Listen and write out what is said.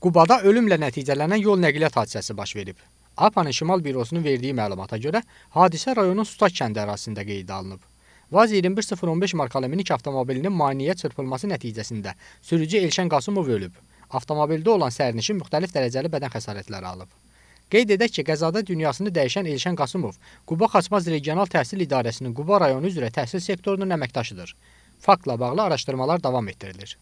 Qubada ölümlə nəticələnən yol nəqliyyat hadisəsi baş verib. APA'nın Şimal Bürosunun verdiyi məlumata görə hadisə rayonun Sutak kəndi ərazisində qeydə alınıb. Vaz 21015 markalı minik avtomobilinin maneəyə çırpılması nəticəsində sürücü Elşən Qasımov ölüb. Avtomobildə olan sərnişin müxtəlif dərəcəli bədən xəsarətləri alıb. Qeyd edək ki, qəzada dünyasını dəyişən Elşən Qasımov Quba Xaçmaz Regional Təhsil İdarəsinin Quba rayonu üzrə təhsil sektorunun əməkdaşıdır. Faktla bağlı araşdırmalar davam etdirilir.